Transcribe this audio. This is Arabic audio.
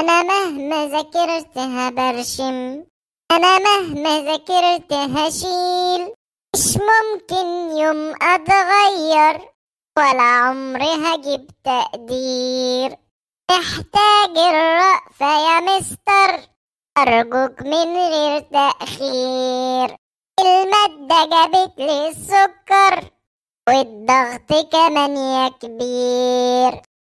أنا مهما ذاكرت هبرشم أنا مهما ذاكرت هشيل مش ممكن يوم أتغير ولا عمري هجيب تقدير محتاج الرأفة يا مستر أرجوك من غير تأخير المادة جابت لي السكر والضغط كمان يا كبير